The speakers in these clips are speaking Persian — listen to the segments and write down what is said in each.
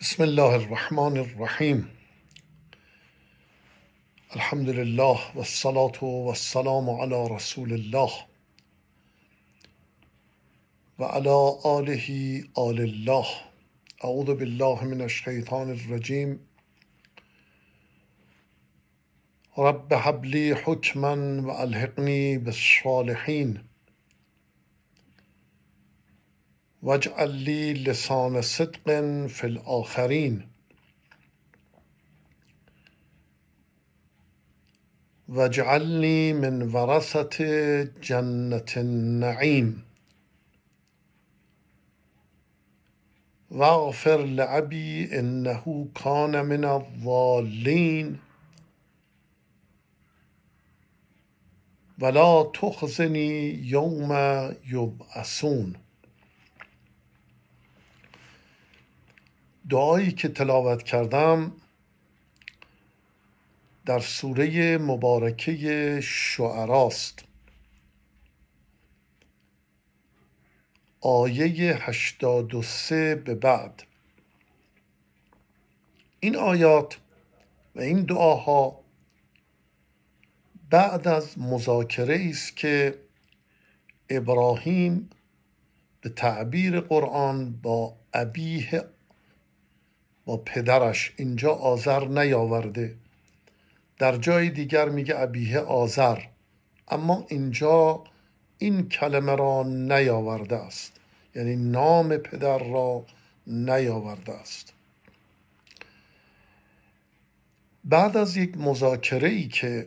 بسم الله الرحمن الرحيم الحمد لله والصلاة والسلام على رسول الله وعلى آله آل الله أعوذ بالله من الشيطان الرجيم رب هب لي حكما وألحقني بالصالحين واجعل لی لسان صدق فی الاخرین واجعلنی من ورثت جنت النعیم واغفر لأبي إنه كان من الظالين ولا تخزني يوم يبعثون دعایی که تلاوت کردم در سوره مبارکه شعراست آیه 83 به بعد این آیات و این دعاها بعد از مذاکره است که ابراهیم به تعبیر قرآن با ابیه با پدرش اینجا آذر نیاورده در جای دیگر میگه ابیه آذر اما اینجا این کلمه را نیاورده است یعنی نام پدر را نیاورده است بعد از یک مذاکره ای که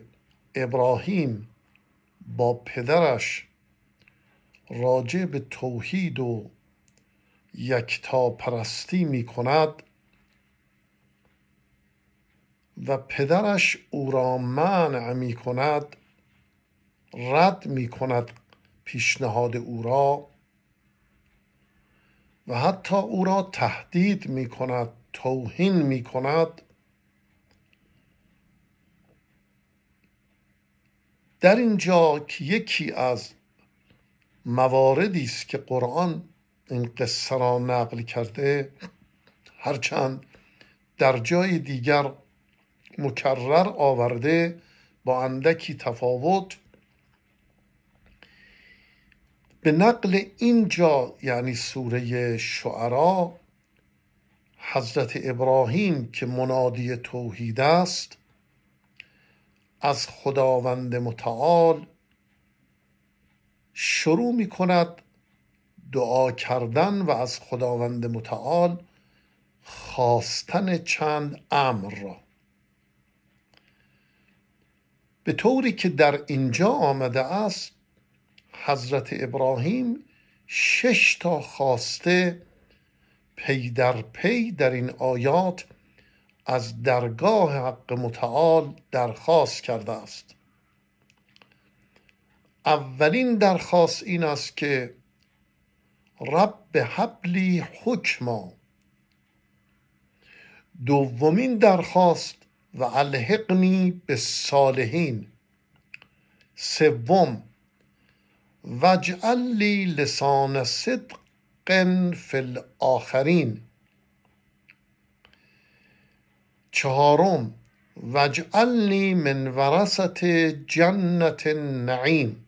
ابراهیم با پدرش راجع به توحید و یکتا پرستی می و پدرش او را منع می کند رد می کند پیشنهاد او را و حتی او را تهدید می کند توهین می کند در اینجا که یکی از مواردی است که قرآن این قصه را نقل کرده هرچند در جای دیگر مکرر آورده با اندکی تفاوت به نقل اینجا یعنی سوره شعرا حضرت ابراهیم که منادی توحید است از خداوند متعال شروع می کند دعا کردن و از خداوند متعال خواستن چند امر را به طوری که در اینجا آمده است حضرت ابراهیم شش تا خواسته پی در پی در این آیات از درگاه حق متعال درخواست کرده است اولین درخواست این است که رب حبلی حکما دومین درخواست و الحقنی به صالحین سوم وجعل لی لسان صدق فی الاخرین چهارم وجعلنی من ورست جنت نعیم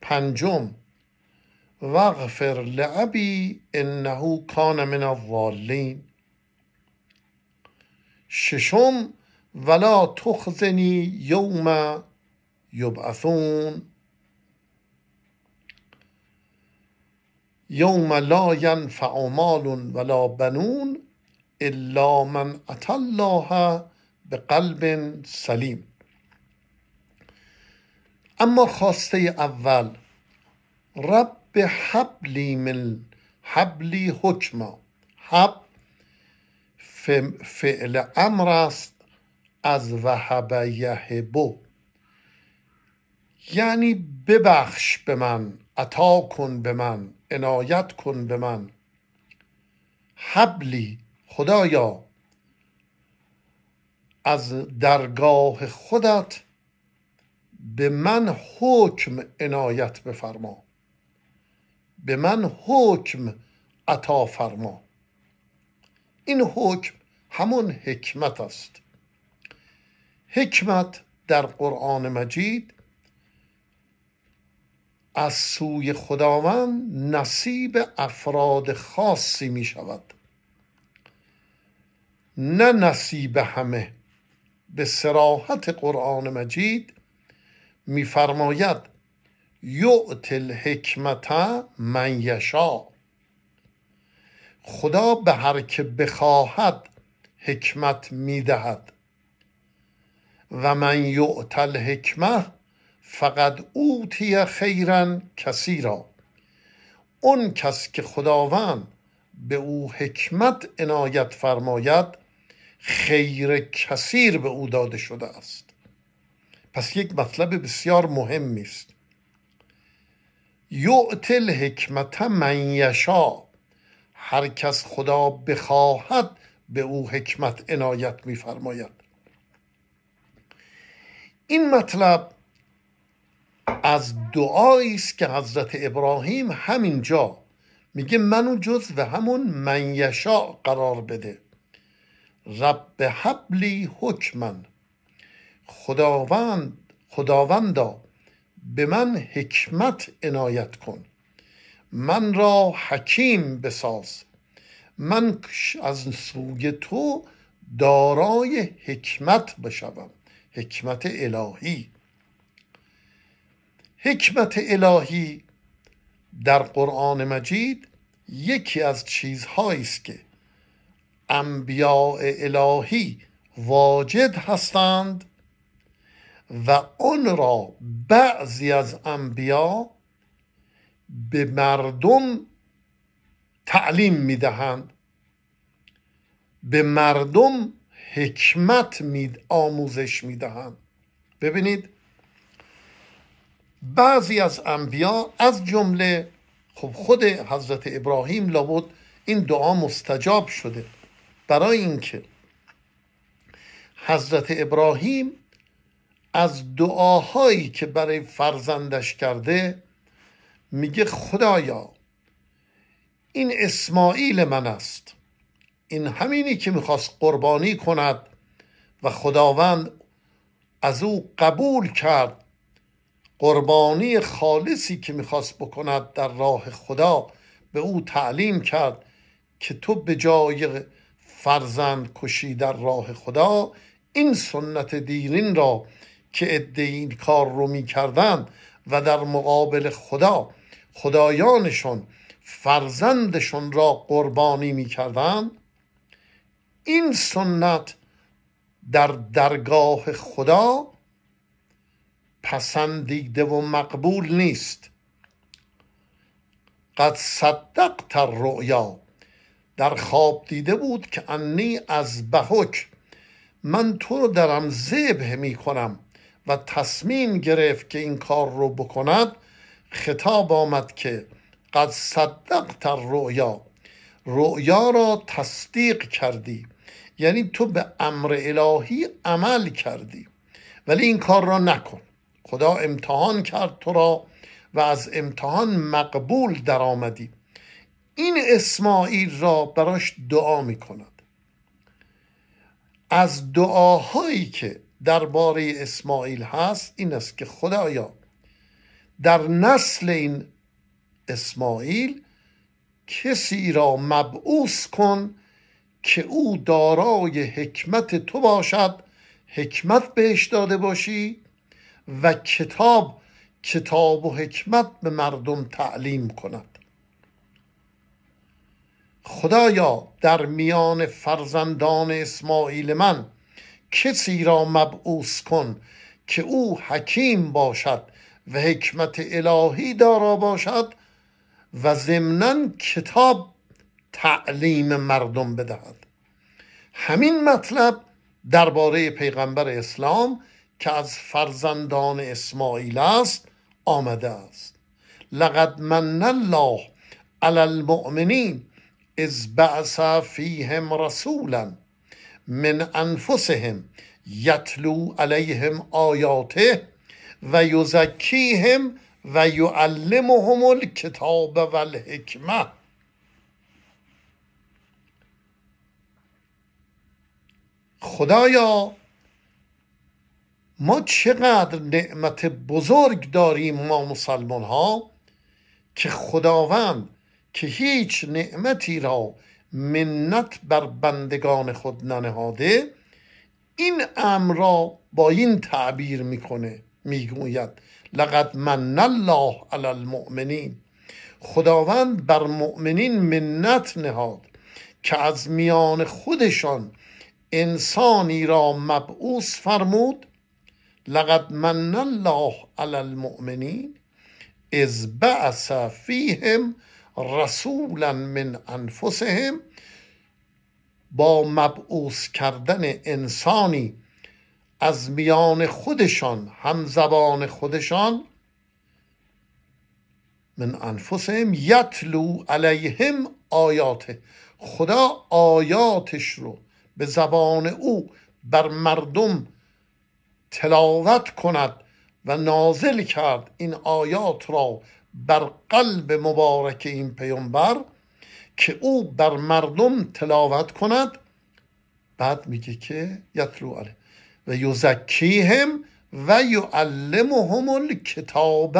پنجم واغفر لعبی انه کان من الظالین ششم ولا تخزنی یوم یبعثون یوم لا ینفع مال ولا بنون الا من اتى الله به قلب سلیم اما خواسته اول رب حبلی من حبلی حکما حب فعل امر است از وهب یهبو یعنی ببخش به من عطا کن به من عنایت کن به من حبلی خدایا از درگاه خودت به من حکم عنایت بفرما به من حکم عطا فرما این حکم همون حکمت است حکمت در قرآن مجید از سوی خداوند نصیب افراد خاصی می شود نه نصیب همه به سراحت قرآن مجید میفرماید یعت الحکمت من یشا خدا به هر که بخواهد حکمت میدهد و من یعتل حکمه فقد اوتی خیرا کسی را اون کس که خداوند به او حکمت عنایت فرماید خیر کثیر به او داده شده است پس یک مطلب بسیار مهمی است یعتل حکمت من یشا هر کس خدا بخواهد به او حکمت عنایت میفرماید این مطلب از دعایی است که حضرت ابراهیم همینجا میگه منو جز و همون من قرار بده رب حبلی حکمن خداوند خداوندا به من حکمت عنایت کن من را حکیم بساز من از سوی تو دارای حکمت بشوم حکمت الهی حکمت الهی در قرآن مجید یکی از چیزهایی است که انبیاء الهی واجد هستند و آن را بعضی از انبیا به مردم تعلیم میدهند به مردم حکمت می آموزش میدهند ببینید بعضی از انبیا از جمله خب خود حضرت ابراهیم لابد این دعا مستجاب شده برای اینکه حضرت ابراهیم از دعاهایی که برای فرزندش کرده میگه خدایا این اسماعیل من است این همینی که میخواست قربانی کند و خداوند از او قبول کرد قربانی خالصی که میخواست بکند در راه خدا به او تعلیم کرد که تو به جای فرزند کشی در راه خدا این سنت دیرین را که عده این کار رو میکردند و در مقابل خدا خدایانشون فرزندشون را قربانی میکردند این سنت در درگاه خدا پسندیده و مقبول نیست قد صدق تر رؤیا در خواب دیده بود که انی از بهک من تو رو درم زبه می کنم و تصمیم گرفت که این کار رو بکند خطاب آمد که قد صدقت رویا رؤیا را تصدیق کردی یعنی تو به امر الهی عمل کردی ولی این کار را نکن خدا امتحان کرد تو را و از امتحان مقبول در آمدی این اسماعیل را براش دعا می کند از دعاهایی که درباره اسماعیل هست این است که خدایا در نسل این اسماعیل کسی را مبعوث کن که او دارای حکمت تو باشد حکمت بهش داده باشی و کتاب کتاب و حکمت به مردم تعلیم کند خدایا در میان فرزندان اسماعیل من کسی را مبعوث کن که او حکیم باشد و حکمت الهی دارا باشد و ضمنا کتاب تعلیم مردم بدهد همین مطلب درباره پیغمبر اسلام که از فرزندان اسماعیل است آمده است لقد من الله علی المؤمنین از بعث فیهم رسولا من انفسهم یتلو علیهم آیاته و یزکیهم و یعلمهم الکتاب و الحکمه خدایا ما چقدر نعمت بزرگ داریم ما مسلمان ها که خداوند که هیچ نعمتی را منت بر بندگان خود ننهاده این امر را با این تعبیر میکنه میگوید لقد من الله علی المؤمنین خداوند بر مؤمنین منت نهاد که از میان خودشان انسانی را مبعوث فرمود لقد من الله علی المؤمنین از بعث فیهم رسولا من انفسهم با مبعوث کردن انسانی از میان خودشان هم زبان خودشان من انفسهم یتلو علیهم آیاته خدا آیاتش رو به زبان او بر مردم تلاوت کند و نازل کرد این آیات را بر قلب مبارک این پیامبر که او بر مردم تلاوت کند بعد میگه که یتلو علیه و یزکیهم و یعلمهم الکتاب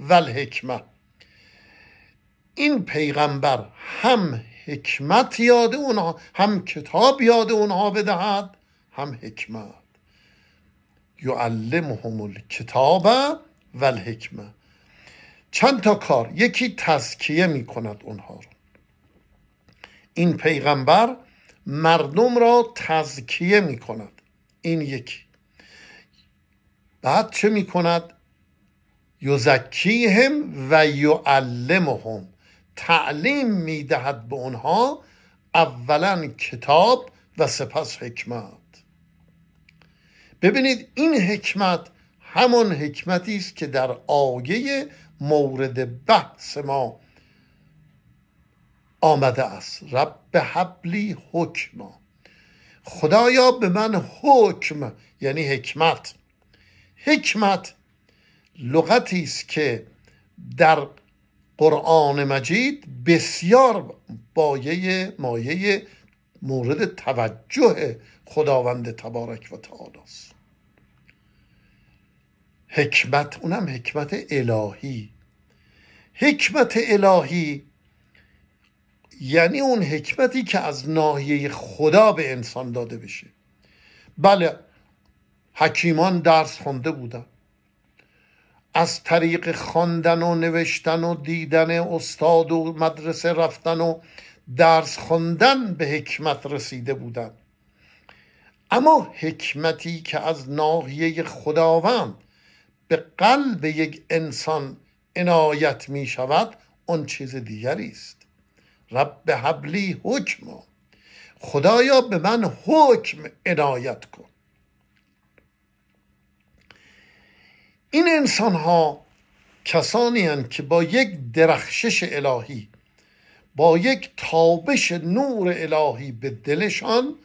و الحکمه این پیغمبر هم حکمت یاد اونها هم کتاب یاد اونها بدهد هم حکمت یعلمهم الکتاب و الحکمه چند تا کار یکی تزکیه می کند اونها رو این پیغمبر مردم را تزکیه می کند این یکی بعد چه میکند یزکیهم و یعلمهم تعلیم میدهد به اونها اولا کتاب و سپس حکمت ببینید این حکمت همون حکمتی است که در آیه مورد بحث ما آمده است رب حبلی حکما خدایا به من حکم یعنی حکمت حکمت لغتی است که در قرآن مجید بسیار بایه مایه مورد توجه خداوند تبارک و تعالی است حکمت اونم حکمت الهی حکمت الهی یعنی اون حکمتی که از ناحیه خدا به انسان داده بشه بله حکیمان درس خونده بودن از طریق خواندن و نوشتن و دیدن استاد و مدرسه رفتن و درس خواندن به حکمت رسیده بودن اما حکمتی که از ناحیه خداوند به قلب یک انسان عنایت می شود اون چیز دیگری است رب حبلی حکم خدایا به من حکم عنایت کن این انسان ها کسانی هن که با یک درخشش الهی با یک تابش نور الهی به دلشان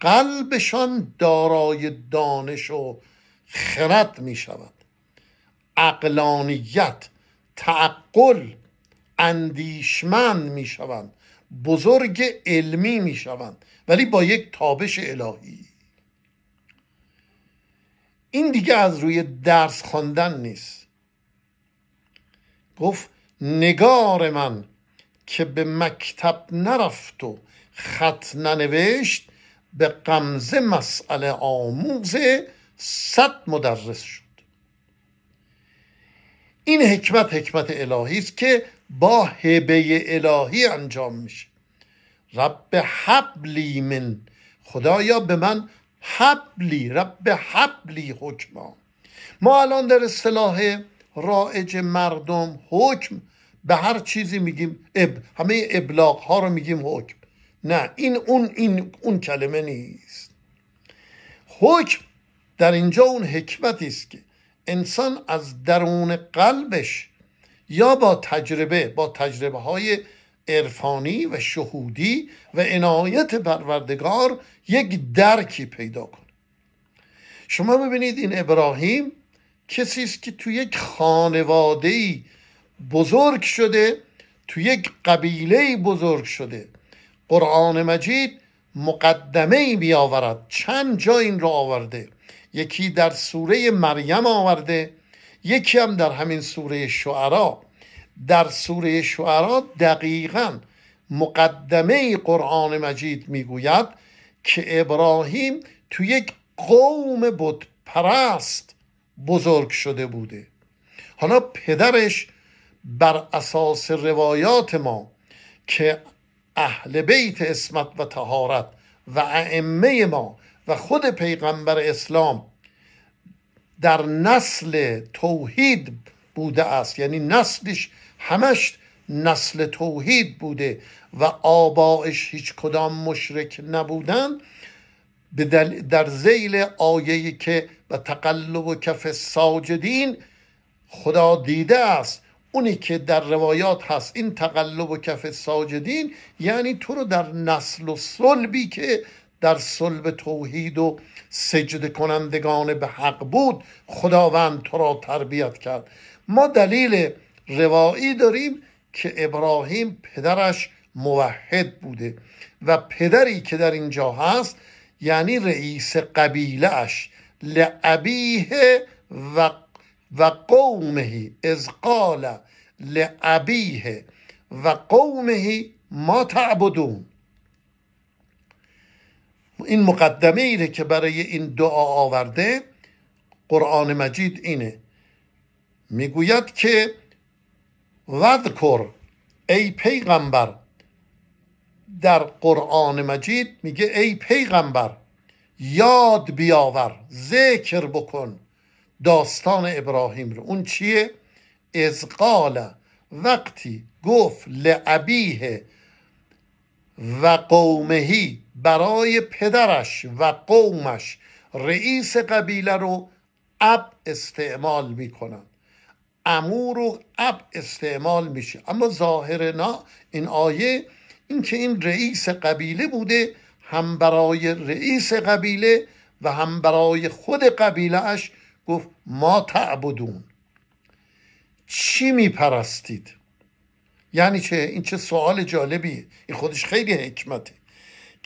قلبشان دارای دانش و خرد می شود عقلانیت تعقل اندیشمند میشوند، بزرگ علمی میشوند، ولی با یک تابش الهی این دیگه از روی درس خواندن نیست گفت نگار من که به مکتب نرفت و خط ننوشت به قمزه مسئله آموز صد مدرس شد این حکمت حکمت الهی است که با هبه الهی انجام میشه رب حبلی من خدایا به من حبلی رب حبلی حکما ما الان در اصطلاح رائج مردم حکم به هر چیزی میگیم اب همه ابلاغ ها رو میگیم حکم نه این اون این اون کلمه نیست حکم در اینجا اون حکمتی است که انسان از درون قلبش یا با تجربه با تجربه های عرفانی و شهودی و عنایت پروردگار یک درکی پیدا کنه شما ببینید این ابراهیم کسی است که تو یک خانواده ای بزرگ شده تو یک قبیله بزرگ شده قرآن مجید مقدمه ای می چند جا این را آورده یکی در سوره مریم آورده یکی هم در همین سوره شعرا در سوره شعرا دقیقا مقدمه قرآن مجید میگوید که ابراهیم تو یک قوم بود پرست بزرگ شده بوده حالا پدرش بر اساس روایات ما که اهل بیت اسمت و تهارت و ائمه ما و خود پیغمبر اسلام در نسل توحید بوده است یعنی نسلش همش نسل توحید بوده و آبائش هیچ کدام مشرک نبودن در زیل آیه که و تقلب و کف ساجدین خدا دیده است اونی که در روایات هست این تقلب و کف ساجدین یعنی تو رو در نسل و صلبی که در صلب توحید و سجد کنندگان به حق بود خداوند تو را تربیت کرد ما دلیل روایی داریم که ابراهیم پدرش موحد بوده و پدری که در اینجا هست یعنی رئیس قبیلهش لعبیه و و قومه از قال لعبیه و قومه ما تعبدون این مقدمه ایره که برای این دعا آورده قرآن مجید اینه میگوید که وذکر ای پیغمبر در قرآن مجید میگه ای پیغمبر یاد بیاور ذکر بکن داستان ابراهیم رو اون چیه از وقتی گفت لعبیه و قومهی برای پدرش و قومش رئیس قبیله رو اب استعمال میکنن امو رو اب استعمال میشه اما ظاهر نه این آیه اینکه این رئیس قبیله بوده هم برای رئیس قبیله و هم برای خود قبیله اش گفت ما تعبدون چی میپرستید یعنی چه این چه سوال جالبیه این خودش خیلی حکمته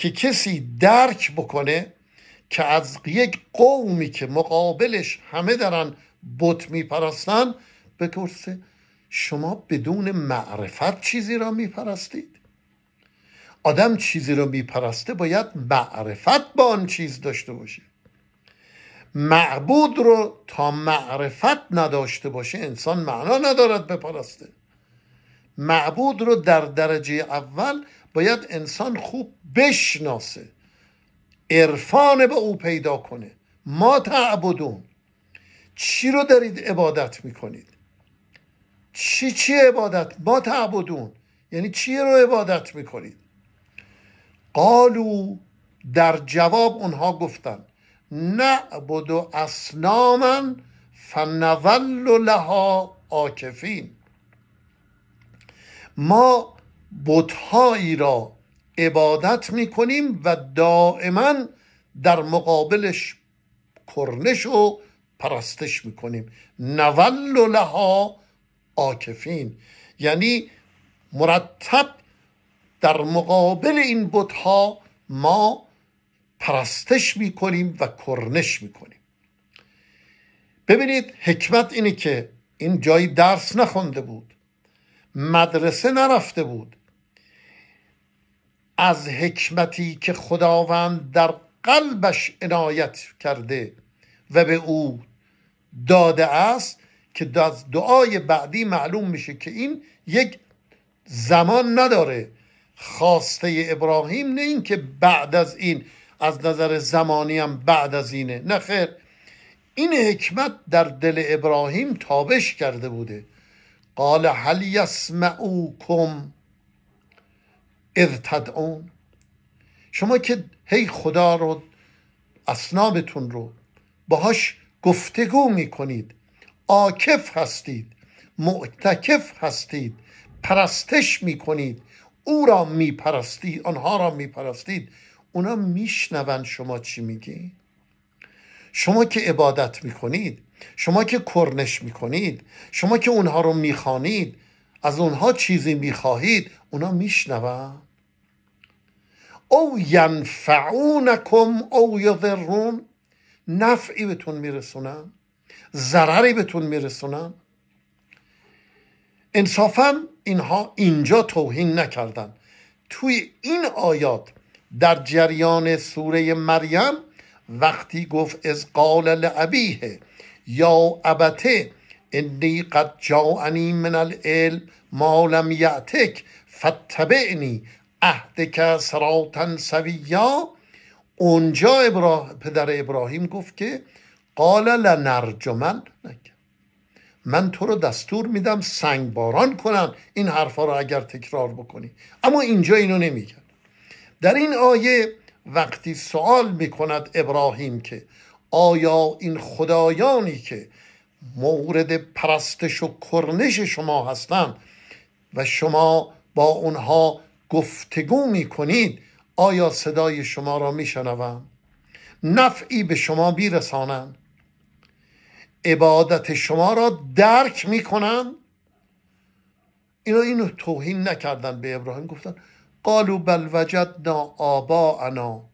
که کسی درک بکنه که از یک قومی که مقابلش همه دارن بت میپرستن بپرسه شما بدون معرفت چیزی را میپرستید آدم چیزی را میپرسته باید معرفت با آن چیز داشته باشه معبود رو تا معرفت نداشته باشه انسان معنا ندارد بپرسته معبود رو در درجه اول باید انسان خوب بشناسه عرفان به او پیدا کنه ما تعبدون چی رو دارید عبادت میکنید چی چی عبادت ما تعبدون یعنی چی رو عبادت میکنید قالو در جواب اونها گفتن نعبد و اصناما فنول لها آکفین ما بتهایی را عبادت میکنیم و دائما در مقابلش کرنش و پرستش میکنیم نول لها آکفین یعنی مرتب در مقابل این بتها ما پرستش میکنیم و کرنش میکنیم ببینید حکمت اینه که این جایی درس نخونده بود مدرسه نرفته بود از حکمتی که خداوند در قلبش عنایت کرده و به او داده است که از دعای بعدی معلوم میشه که این یک زمان نداره خواسته ابراهیم نه اینکه بعد از این از نظر زمانی هم بعد از اینه نه خیر این حکمت در دل ابراهیم تابش کرده بوده قال هل یسمعوکم اذ تدعون شما که هی خدا رو اسنابتون رو باهاش گفتگو میکنید آکف هستید معتکف هستید پرستش میکنید او را میپرستید آنها را میپرستید اونا میشنوند شما چی میگی شما که عبادت میکنید شما که کرنش میکنید شما که اونها رو میخوانید از اونها چیزی میخواهید اونا میشنوند او ینفعونکم او یضرون نفعی بهتون میرسونم ضرری بهتون میرسونم انصافا اینها اینجا توهین نکردن توی این آیات در جریان سوره مریم وقتی گفت از قال لعبیه یا ابته انی قد جاعنی من العلم ما لم یعتک فتبعنی عهدک سراتن سویا اونجا پدر ابراهیم گفت که قال لنرجمن نکن من تو رو دستور میدم سنگ باران کنم این حرفا رو اگر تکرار بکنی اما اینجا اینو نمیگن در این آیه وقتی سوال میکند ابراهیم که آیا این خدایانی که مورد پرستش و کرنش شما هستند و شما با اونها گفتگو می کنید آیا صدای شما را می شنوند نفعی به شما بی عبادت شما را درک می کنند اینا اینو توهین نکردن به ابراهیم گفتن قالو بل وجدنا آباءنا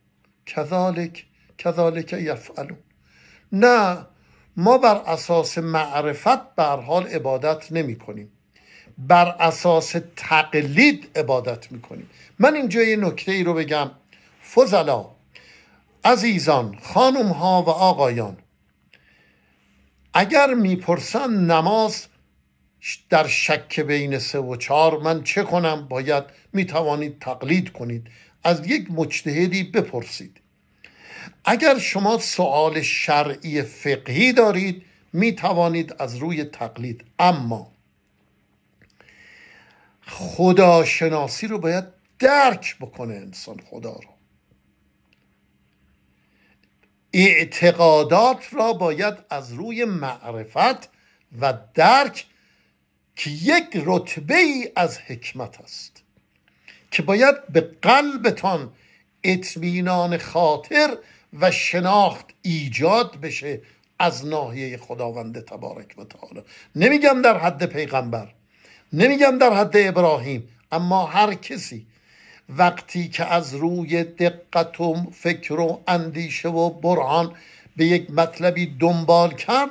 کذالک کذالک یفعلون نه ما بر اساس معرفت بر حال عبادت نمی کنیم بر اساس تقلید عبادت میکنیم من اینجا یه نکته ای رو بگم فضلا عزیزان خانم ها و آقایان اگر میپرسن نماز در شک بین سه و چهار من چه کنم باید میتوانید تقلید کنید از یک مجتهدی بپرسید اگر شما سوال شرعی فقهی دارید میتوانید از روی تقلید اما خداشناسی رو باید درک بکنه انسان خدا رو اعتقادات را باید از روی معرفت و درک که یک رتبه ای از حکمت است که باید به قلبتان اطمینان خاطر و شناخت ایجاد بشه از ناحیه خداوند تبارک و تعالی نمیگم در حد پیغمبر نمیگم در حد ابراهیم اما هر کسی وقتی که از روی دقت و فکر و اندیشه و برهان به یک مطلبی دنبال کرد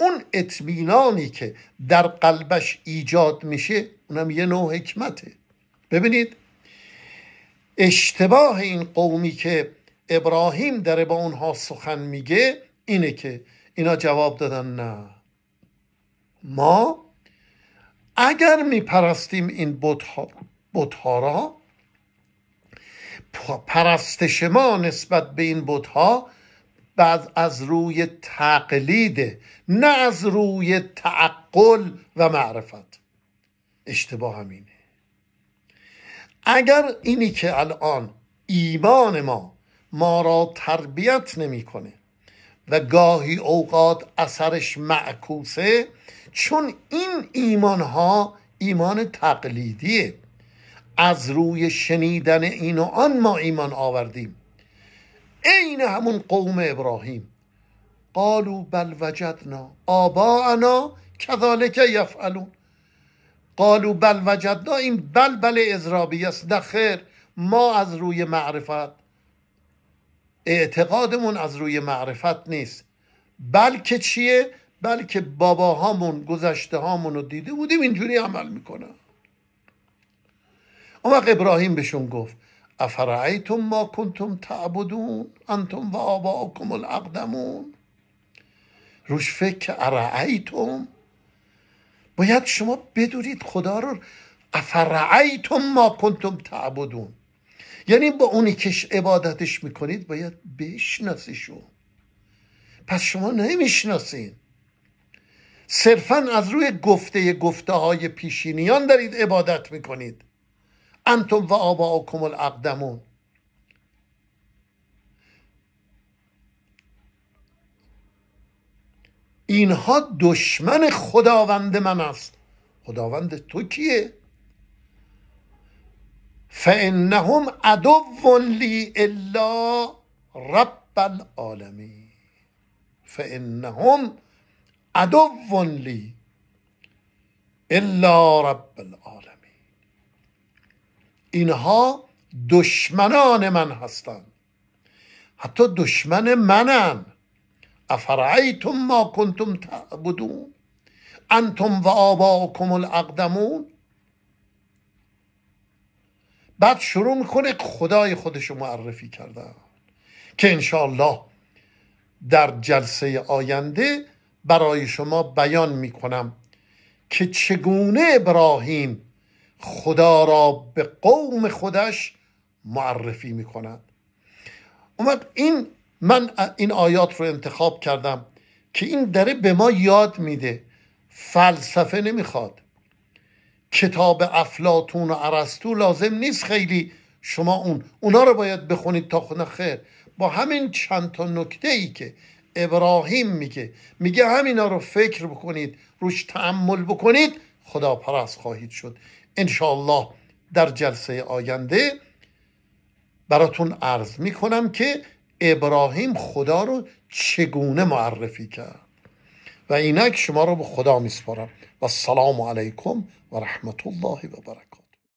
اون اطمینانی که در قلبش ایجاد میشه اونم یه نوع حکمته ببینید اشتباه این قومی که ابراهیم داره با اونها سخن میگه اینه که اینا جواب دادن نه ما اگر میپرستیم این بتها را پرستش ما نسبت به این بتها بعد از روی تقلیده نه از روی تعقل و معرفت اشتباه همینه اگر اینی که الان ایمان ما ما را تربیت نمیکنه و گاهی اوقات اثرش معکوسه چون این ایمان ها ایمان تقلیدیه از روی شنیدن این و آن ما ایمان آوردیم عین همون قوم ابراهیم قالو بل وجدنا آباءنا کذالک یفعلون قالو بل وجدنا این بل بل ازرابی است نخیر خیر ما از روی معرفت اعتقادمون از روی معرفت نیست بلکه چیه بلکه باباهامون گذشته هامون رو دیده بودیم اینجوری عمل میکنن اون وقت ابراهیم بهشون گفت افرعیتم ما کنتم تعبدون انتم و آباکم الاقدمون روش فکر ارعیتم باید شما بدونید خدا رو افرعیتم ما کنتم تعبدون یعنی با اونی که عبادتش میکنید باید بشناسیشون پس شما نمیشناسید صرفا از روی گفته گفته های پیشینیان دارید عبادت میکنید انتم و آباؤکم الاقدمون اینها دشمن خداوند من است خداوند تو کیه فانهم عدو لی الا رب العالمین فانهم عدو لی الا رب العالمین اینها دشمنان من هستند حتی دشمن منن افرعیتم ما کنتم تعبدون انتم و آباکم الاقدمون بعد شروع میکنه خدای خودش رو معرفی کردن که الله در جلسه آینده برای شما بیان می که چگونه ابراهیم خدا را به قوم خودش معرفی می کند اومد این من این آیات رو انتخاب کردم که این دره به ما یاد میده فلسفه نمیخواد کتاب افلاتون و ارسطو لازم نیست خیلی شما اون اونا رو باید بخونید تا خونه خیر با همین چند تا نکته ای که ابراهیم میگه میگه همینا رو فکر بکنید روش تعمل بکنید خدا پرست خواهید شد انشاالله در جلسه آینده براتون عرض میکنم که ابراهیم خدا رو چگونه معرفی کرد و اینک شما رو به خدا میسپارم و السلام علیکم و رحمت الله و برکاته